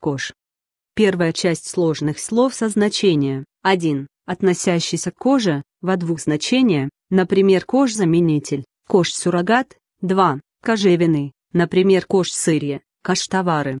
кож. Первая часть сложных слов со значения 1, относящийся к коже, во двух значения, например, кож-заменитель, кож-суррогат, 2, кожевины, например, кож-сырье, товары.